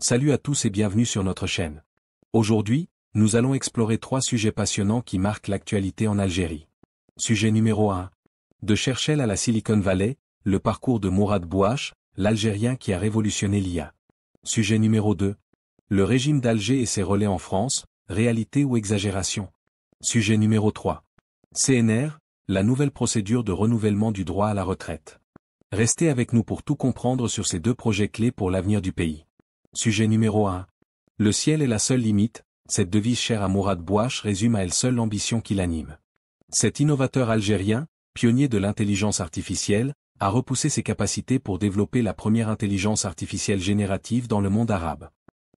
Salut à tous et bienvenue sur notre chaîne. Aujourd'hui, nous allons explorer trois sujets passionnants qui marquent l'actualité en Algérie. Sujet numéro 1. De Cherchel à la Silicon Valley, le parcours de Mourad Bouache, l'Algérien qui a révolutionné l'IA. Sujet numéro 2. Le régime d'Alger et ses relais en France, réalité ou exagération. Sujet numéro 3. CNR, la nouvelle procédure de renouvellement du droit à la retraite. Restez avec nous pour tout comprendre sur ces deux projets clés pour l'avenir du pays. Sujet numéro 1. Le ciel est la seule limite, cette devise chère à Mourad Bouache résume à elle seule l'ambition qui l'anime. Cet innovateur algérien, pionnier de l'intelligence artificielle, a repoussé ses capacités pour développer la première intelligence artificielle générative dans le monde arabe.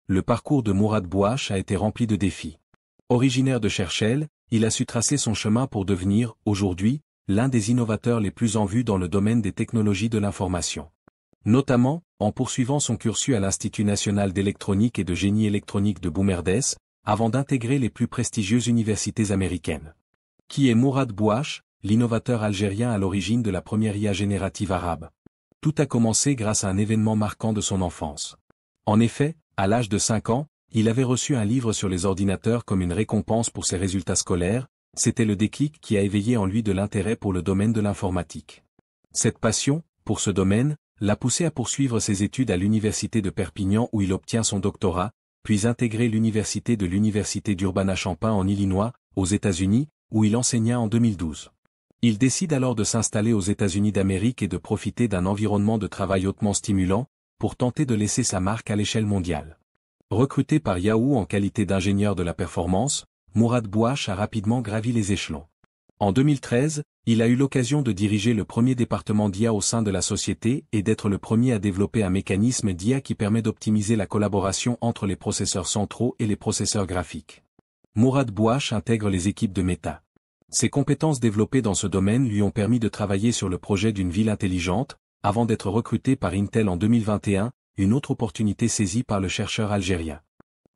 Le parcours de Mourad Bouache a été rempli de défis. Originaire de Cherchel, il a su tracer son chemin pour devenir, aujourd'hui, l'un des innovateurs les plus en vue dans le domaine des technologies de l'information notamment, en poursuivant son cursus à l'Institut national d'électronique et de génie électronique de Boumerdès, avant d'intégrer les plus prestigieuses universités américaines. Qui est Mourad Bouache, l'innovateur algérien à l'origine de la première IA générative arabe Tout a commencé grâce à un événement marquant de son enfance. En effet, à l'âge de 5 ans, il avait reçu un livre sur les ordinateurs comme une récompense pour ses résultats scolaires, c'était le déclic qui a éveillé en lui de l'intérêt pour le domaine de l'informatique. Cette passion, pour ce domaine, l'a poussé à poursuivre ses études à l'université de Perpignan où il obtient son doctorat, puis intégrer l'université de l'université d'Urbana-Champaign en Illinois, aux États-Unis, où il enseigna en 2012. Il décide alors de s'installer aux États-Unis d'Amérique et de profiter d'un environnement de travail hautement stimulant, pour tenter de laisser sa marque à l'échelle mondiale. Recruté par Yahoo en qualité d'ingénieur de la performance, Mourad Bouache a rapidement gravi les échelons. En 2013, il a eu l'occasion de diriger le premier département d'IA au sein de la société et d'être le premier à développer un mécanisme d'IA qui permet d'optimiser la collaboration entre les processeurs centraux et les processeurs graphiques. Mourad Bouache intègre les équipes de Meta. Ses compétences développées dans ce domaine lui ont permis de travailler sur le projet d'une ville intelligente, avant d'être recruté par Intel en 2021, une autre opportunité saisie par le chercheur algérien.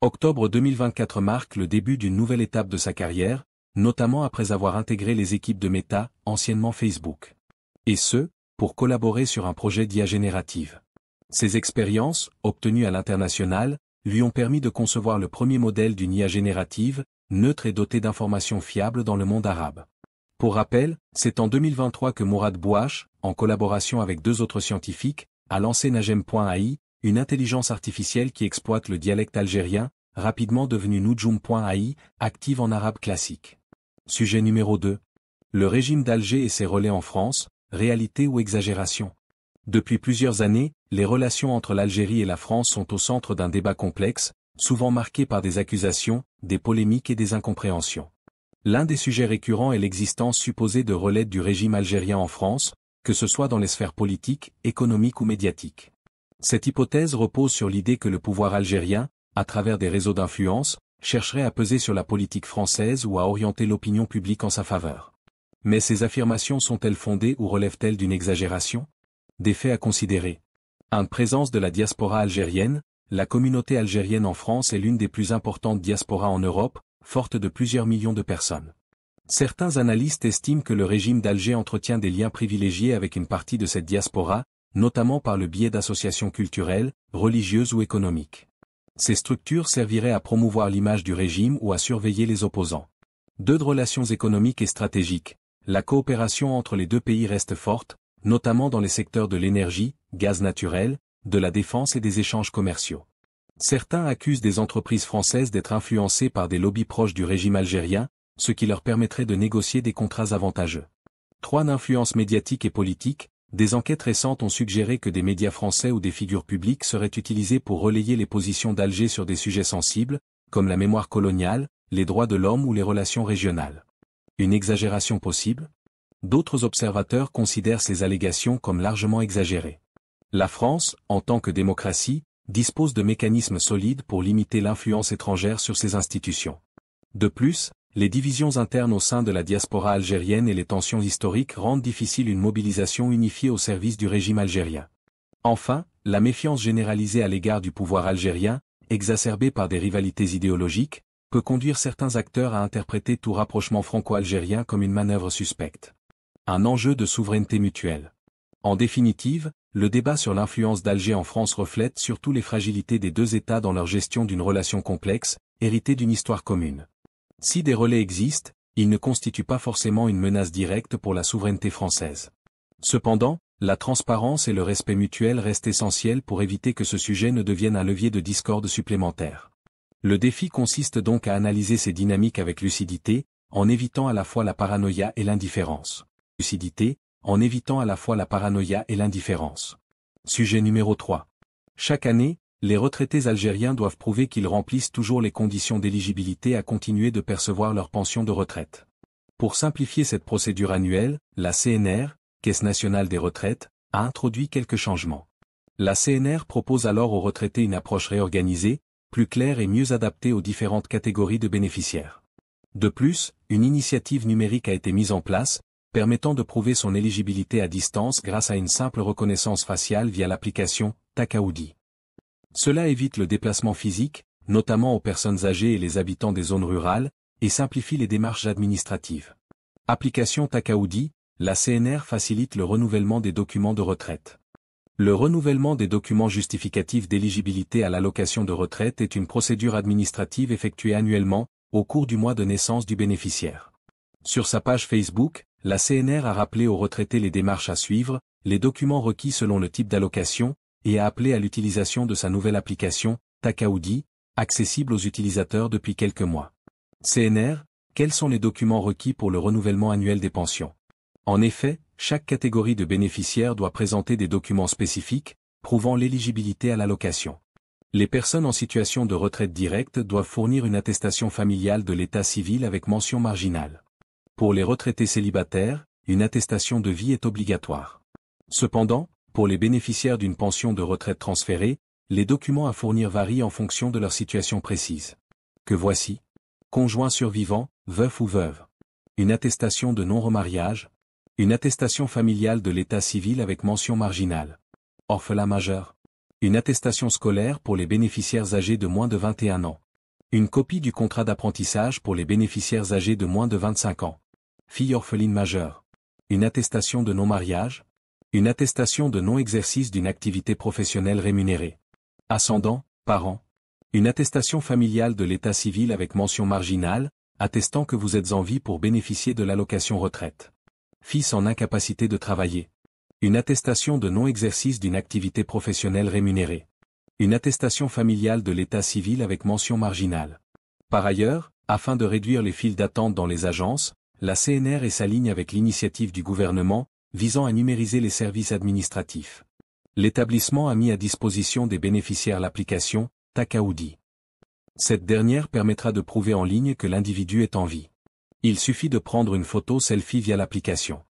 Octobre 2024 marque le début d'une nouvelle étape de sa carrière, notamment après avoir intégré les équipes de Meta, anciennement Facebook. Et ce, pour collaborer sur un projet d'IA générative. Ces expériences, obtenues à l'international, lui ont permis de concevoir le premier modèle d'une IA générative, neutre et dotée d'informations fiables dans le monde arabe. Pour rappel, c'est en 2023 que Mourad Bouache, en collaboration avec deux autres scientifiques, a lancé Najem.ai, une intelligence artificielle qui exploite le dialecte algérien, rapidement devenu Nujum.ai, active en arabe classique. Sujet numéro 2. Le régime d'Alger et ses relais en France, réalité ou exagération. Depuis plusieurs années, les relations entre l'Algérie et la France sont au centre d'un débat complexe, souvent marqué par des accusations, des polémiques et des incompréhensions. L'un des sujets récurrents est l'existence supposée de relais du régime algérien en France, que ce soit dans les sphères politiques, économiques ou médiatiques. Cette hypothèse repose sur l'idée que le pouvoir algérien, à travers des réseaux d'influence, chercherait à peser sur la politique française ou à orienter l'opinion publique en sa faveur. Mais ces affirmations sont-elles fondées ou relèvent-elles d'une exagération Des faits à considérer. En Présence de la diaspora algérienne. La communauté algérienne en France est l'une des plus importantes diasporas en Europe, forte de plusieurs millions de personnes. Certains analystes estiment que le régime d'Alger entretient des liens privilégiés avec une partie de cette diaspora, notamment par le biais d'associations culturelles, religieuses ou économiques. Ces structures serviraient à promouvoir l'image du régime ou à surveiller les opposants. Deux de relations économiques et stratégiques. La coopération entre les deux pays reste forte, notamment dans les secteurs de l'énergie, gaz naturel, de la défense et des échanges commerciaux. Certains accusent des entreprises françaises d'être influencées par des lobbies proches du régime algérien, ce qui leur permettrait de négocier des contrats avantageux. 3. D'influence médiatique et politique, des enquêtes récentes ont suggéré que des médias français ou des figures publiques seraient utilisés pour relayer les positions d'Alger sur des sujets sensibles, comme la mémoire coloniale, les droits de l'homme ou les relations régionales. Une exagération possible D'autres observateurs considèrent ces allégations comme largement exagérées. La France, en tant que démocratie, dispose de mécanismes solides pour limiter l'influence étrangère sur ses institutions. De plus, les divisions internes au sein de la diaspora algérienne et les tensions historiques rendent difficile une mobilisation unifiée au service du régime algérien. Enfin, la méfiance généralisée à l'égard du pouvoir algérien, exacerbée par des rivalités idéologiques, peut conduire certains acteurs à interpréter tout rapprochement franco-algérien comme une manœuvre suspecte. Un enjeu de souveraineté mutuelle. En définitive, le débat sur l'influence d'Alger en France reflète surtout les fragilités des deux États dans leur gestion d'une relation complexe, héritée d'une histoire commune. Si des relais existent, ils ne constituent pas forcément une menace directe pour la souveraineté française. Cependant, la transparence et le respect mutuel restent essentiels pour éviter que ce sujet ne devienne un levier de discorde supplémentaire. Le défi consiste donc à analyser ces dynamiques avec lucidité, en évitant à la fois la paranoïa et l'indifférence. Lucidité, en évitant à la fois la paranoïa et l'indifférence. Sujet numéro 3. Chaque année, les retraités algériens doivent prouver qu'ils remplissent toujours les conditions d'éligibilité à continuer de percevoir leur pension de retraite. Pour simplifier cette procédure annuelle, la CNR, Caisse nationale des retraites, a introduit quelques changements. La CNR propose alors aux retraités une approche réorganisée, plus claire et mieux adaptée aux différentes catégories de bénéficiaires. De plus, une initiative numérique a été mise en place, permettant de prouver son éligibilité à distance grâce à une simple reconnaissance faciale via l'application Takaoudi. Cela évite le déplacement physique, notamment aux personnes âgées et les habitants des zones rurales, et simplifie les démarches administratives. Application Takaoudi, la CNR facilite le renouvellement des documents de retraite. Le renouvellement des documents justificatifs d'éligibilité à l'allocation de retraite est une procédure administrative effectuée annuellement, au cours du mois de naissance du bénéficiaire. Sur sa page Facebook, la CNR a rappelé aux retraités les démarches à suivre, les documents requis selon le type d'allocation, et a appelé à l'utilisation de sa nouvelle application, Takaoudi, accessible aux utilisateurs depuis quelques mois. CNR, quels sont les documents requis pour le renouvellement annuel des pensions En effet, chaque catégorie de bénéficiaires doit présenter des documents spécifiques, prouvant l'éligibilité à l'allocation. Les personnes en situation de retraite directe doivent fournir une attestation familiale de l'état civil avec mention marginale. Pour les retraités célibataires, une attestation de vie est obligatoire. Cependant, pour les bénéficiaires d'une pension de retraite transférée, les documents à fournir varient en fonction de leur situation précise. Que voici Conjoint survivant, veuf ou veuve. Une attestation de non-remariage. Une attestation familiale de l'état civil avec mention marginale. Orphelin majeur. Une attestation scolaire pour les bénéficiaires âgés de moins de 21 ans. Une copie du contrat d'apprentissage pour les bénéficiaires âgés de moins de 25 ans. Fille orpheline majeure. Une attestation de non-mariage une attestation de non-exercice d'une activité professionnelle rémunérée. Ascendant, parent. Une attestation familiale de l'état civil avec mention marginale, attestant que vous êtes en vie pour bénéficier de l'allocation retraite. Fils en incapacité de travailler. Une attestation de non-exercice d'une activité professionnelle rémunérée. Une attestation familiale de l'état civil avec mention marginale. Par ailleurs, afin de réduire les files d'attente dans les agences, la CNR et s'aligne avec l'initiative du gouvernement, visant à numériser les services administratifs. L'établissement a mis à disposition des bénéficiaires l'application Takaoudi. Cette dernière permettra de prouver en ligne que l'individu est en vie. Il suffit de prendre une photo selfie via l'application.